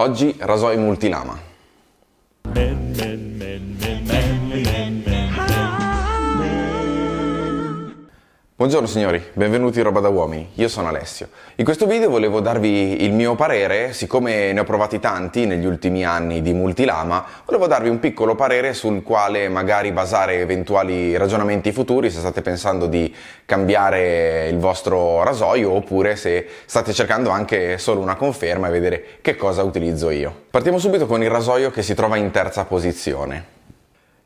Oggi rasoi multilama. Buongiorno signori, benvenuti in Roba da Uomini, io sono Alessio. In questo video volevo darvi il mio parere, siccome ne ho provati tanti negli ultimi anni di multilama, volevo darvi un piccolo parere sul quale magari basare eventuali ragionamenti futuri se state pensando di cambiare il vostro rasoio oppure se state cercando anche solo una conferma e vedere che cosa utilizzo io. Partiamo subito con il rasoio che si trova in terza posizione.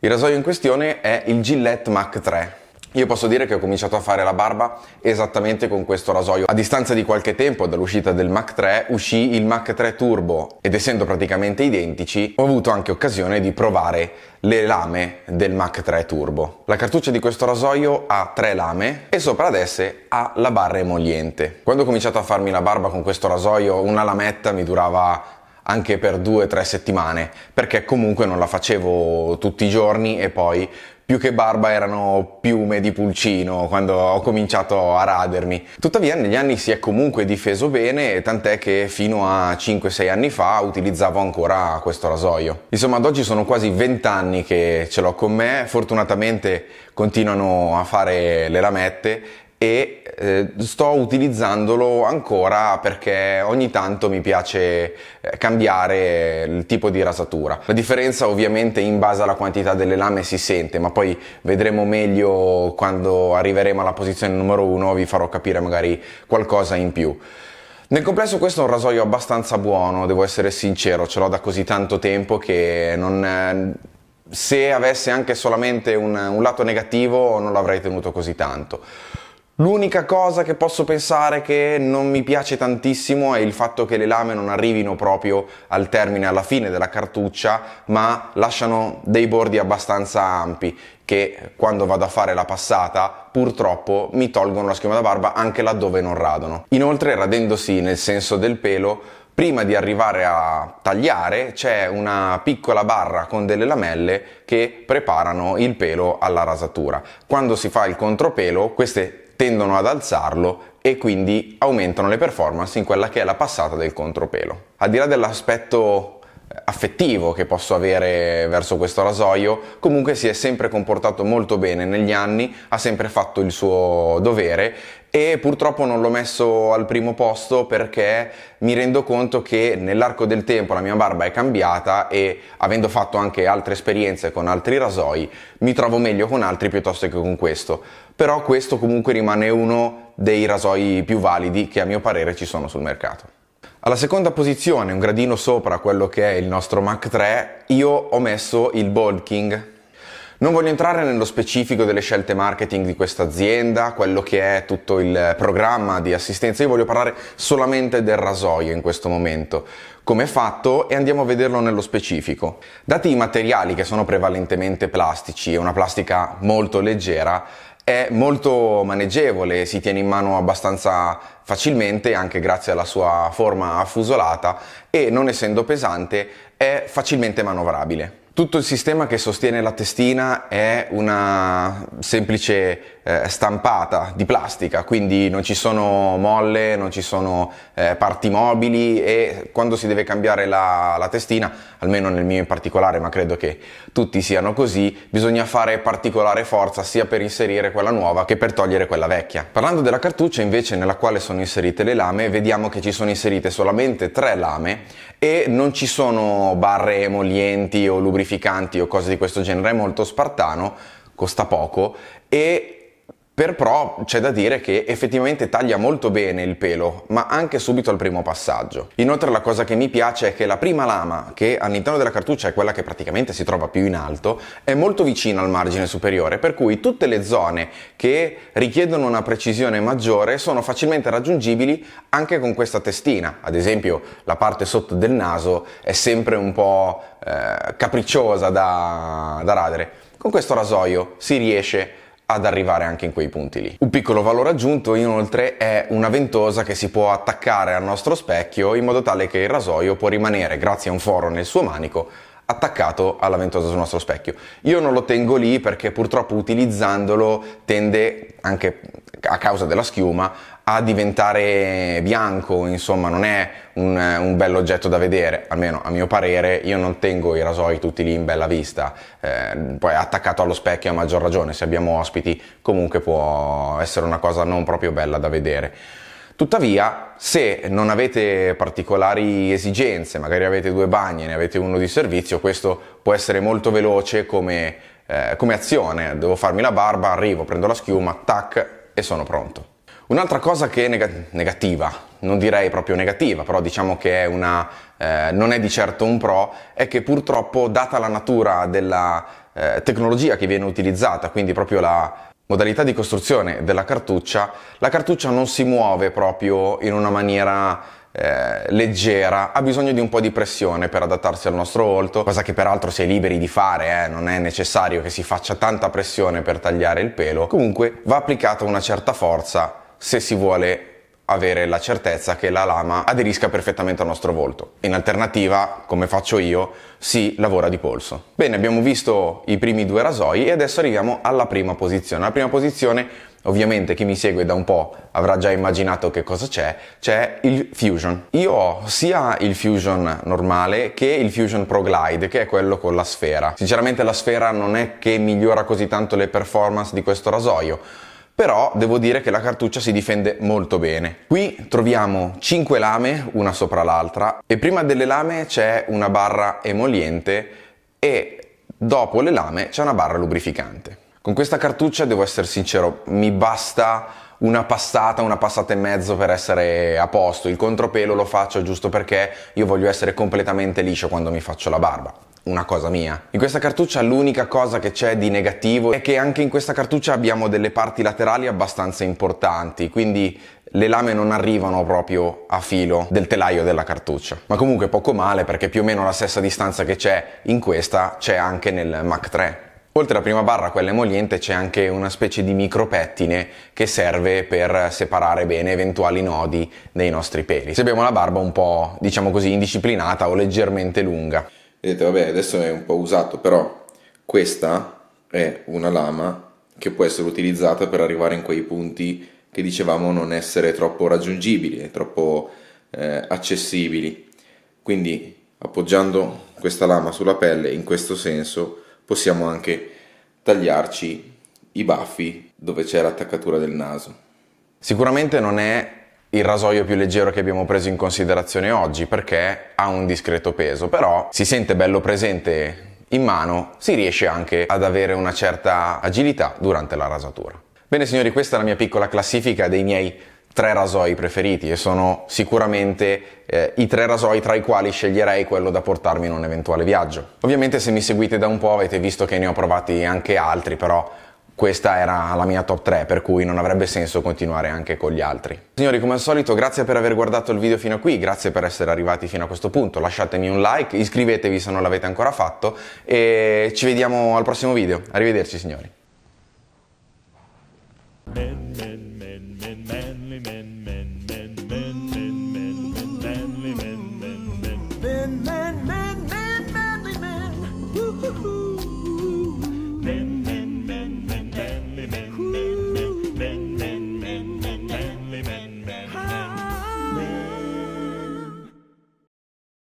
Il rasoio in questione è il Gillette Mac 3 io posso dire che ho cominciato a fare la barba esattamente con questo rasoio. A distanza di qualche tempo dall'uscita del Mac 3 uscì il Mac 3 Turbo ed essendo praticamente identici ho avuto anche occasione di provare le lame del Mac 3 Turbo. La cartuccia di questo rasoio ha tre lame e sopra ad esse ha la barra emoliente. Quando ho cominciato a farmi la barba con questo rasoio una lametta mi durava anche per due o tre settimane perché comunque non la facevo tutti i giorni e poi più che barba erano piume di pulcino quando ho cominciato a radermi. Tuttavia negli anni si è comunque difeso bene, tant'è che fino a 5-6 anni fa utilizzavo ancora questo rasoio. Insomma, ad oggi sono quasi 20 anni che ce l'ho con me, fortunatamente continuano a fare le lamette e eh, sto utilizzandolo ancora perché ogni tanto mi piace eh, cambiare il tipo di rasatura. La differenza ovviamente in base alla quantità delle lame si sente, ma poi vedremo meglio quando arriveremo alla posizione numero 1, vi farò capire magari qualcosa in più. Nel complesso questo è un rasoio abbastanza buono, devo essere sincero, ce l'ho da così tanto tempo che non, se avesse anche solamente un, un lato negativo non l'avrei tenuto così tanto. L'unica cosa che posso pensare che non mi piace tantissimo è il fatto che le lame non arrivino proprio al termine, alla fine della cartuccia, ma lasciano dei bordi abbastanza ampi che quando vado a fare la passata purtroppo mi tolgono la schiuma da barba anche laddove non radono. Inoltre radendosi nel senso del pelo, prima di arrivare a tagliare c'è una piccola barra con delle lamelle che preparano il pelo alla rasatura. Quando si fa il contropelo queste tendono ad alzarlo e quindi aumentano le performance in quella che è la passata del contropelo. Al di là dell'aspetto eh, affettivo che posso avere verso questo rasoio, comunque si è sempre comportato molto bene negli anni, ha sempre fatto il suo dovere e purtroppo non l'ho messo al primo posto perché mi rendo conto che nell'arco del tempo la mia barba è cambiata e avendo fatto anche altre esperienze con altri rasoi mi trovo meglio con altri piuttosto che con questo. Però questo comunque rimane uno dei rasoi più validi che a mio parere ci sono sul mercato. Alla seconda posizione, un gradino sopra quello che è il nostro Mac 3, io ho messo il Bold King non voglio entrare nello specifico delle scelte marketing di questa azienda, quello che è tutto il programma di assistenza, io voglio parlare solamente del rasoio in questo momento, come è fatto e andiamo a vederlo nello specifico. Dati i materiali che sono prevalentemente plastici e una plastica molto leggera, è molto maneggevole, si tiene in mano abbastanza facilmente anche grazie alla sua forma affusolata e non essendo pesante è facilmente manovrabile. Tutto il sistema che sostiene la testina è una semplice eh, stampata di plastica, quindi non ci sono molle, non ci sono eh, parti mobili e quando si deve cambiare la, la, testina, almeno nel mio in particolare, ma credo che tutti siano così, bisogna fare particolare forza sia per inserire quella nuova che per togliere quella vecchia. Parlando della cartuccia invece nella quale sono inserite le lame, vediamo che ci sono inserite solamente tre lame e non ci sono barre emolienti o lubrificanti o cose di questo genere, è molto spartano, costa poco e per Pro c'è da dire che effettivamente taglia molto bene il pelo, ma anche subito al primo passaggio. Inoltre la cosa che mi piace è che la prima lama, che all'interno della cartuccia è quella che praticamente si trova più in alto, è molto vicina al margine superiore, per cui tutte le zone che richiedono una precisione maggiore sono facilmente raggiungibili anche con questa testina. Ad esempio la parte sotto del naso è sempre un po' eh, capricciosa da, da radere. Con questo rasoio si riesce a ad arrivare anche in quei punti lì. Un piccolo valore aggiunto inoltre è una ventosa che si può attaccare al nostro specchio in modo tale che il rasoio può rimanere grazie a un foro nel suo manico attaccato alla ventosa sul nostro specchio. Io non lo tengo lì perché purtroppo utilizzandolo tende anche a causa della schiuma a diventare bianco, insomma non è un, un bel oggetto da vedere, almeno a mio parere io non tengo i rasoi tutti lì in bella vista, eh, poi attaccato allo specchio a maggior ragione, se abbiamo ospiti comunque può essere una cosa non proprio bella da vedere. Tuttavia, se non avete particolari esigenze, magari avete due bagni e ne avete uno di servizio, questo può essere molto veloce come, eh, come azione. Devo farmi la barba, arrivo, prendo la schiuma, tac e sono pronto. Un'altra cosa che è neg- negativa, non direi proprio negativa, però diciamo che è una, eh, non è di certo un pro, è che purtroppo data la natura della eh, tecnologia che viene utilizzata, quindi proprio la, modalità di costruzione della cartuccia, la cartuccia non si muove proprio in una maniera eh, leggera, ha bisogno di un po' di pressione per adattarsi al nostro volto, cosa che peraltro si è liberi di fare, eh, non è necessario che si faccia tanta pressione per tagliare il pelo, comunque va applicata una certa forza se si vuole avere la certezza che la lama aderisca perfettamente al nostro volto. In alternativa, come faccio io, si lavora di polso. Bene, abbiamo visto i primi due rasoi e adesso arriviamo alla prima posizione. La prima posizione, ovviamente chi mi segue da un po' avrà già immaginato che cosa c'è, c'è il Fusion. Io ho sia il Fusion normale che il Fusion Pro Glide, che è quello con la sfera. Sinceramente la sfera non è che migliora così tanto le performance di questo rasoio, però devo dire che la cartuccia si difende molto bene. Qui troviamo 5 lame, una sopra l'altra, e prima delle lame c'è una barra emoliente e dopo le lame c'è una barra lubrificante. Con questa cartuccia, devo essere sincero, mi basta una passata, una passata e mezzo per essere a posto. Il contropelo lo faccio giusto perché io voglio essere completamente liscio quando mi faccio la barba una cosa mia. In questa cartuccia l'unica cosa che c'è di negativo è che anche in questa cartuccia abbiamo delle parti laterali abbastanza importanti, quindi le lame non arrivano proprio a filo del telaio della cartuccia. Ma comunque poco male perché più o meno la stessa distanza che c'è in questa c'è anche nel Mac 3. Oltre alla prima barra, quella emoliente, c'è anche una specie di micro pettine che serve per separare bene eventuali nodi nei nostri peli. Se abbiamo la barba un po', diciamo così, indisciplinata o leggermente lunga. Vedete, vabbè, adesso è un po' usato, però questa è una lama che può essere utilizzata per arrivare in quei punti che dicevamo non essere troppo raggiungibili, troppo eh, accessibili. Quindi appoggiando questa lama sulla pelle in questo senso possiamo anche tagliarci i baffi dove c'è l'attaccatura del naso. Sicuramente non è il rasoio più leggero che abbiamo preso in considerazione oggi perché ha un discreto peso, però si sente bello presente in mano, si riesce anche ad avere una certa agilità durante la rasatura. Bene signori, questa è la mia piccola classifica dei miei tre rasoi preferiti e sono sicuramente eh, i tre rasoi tra i quali sceglierei quello da portarmi in un eventuale viaggio. Ovviamente se mi seguite da un po' avete visto che ne ho provati anche altri, però questa era la mia top 3, per cui non avrebbe senso continuare anche con gli altri. Signori, come al solito, grazie per aver guardato il video fino a qui, grazie per essere arrivati fino a questo punto, lasciatemi un like, iscrivetevi se non l'avete ancora fatto e ci vediamo al prossimo video. Arrivederci, signori.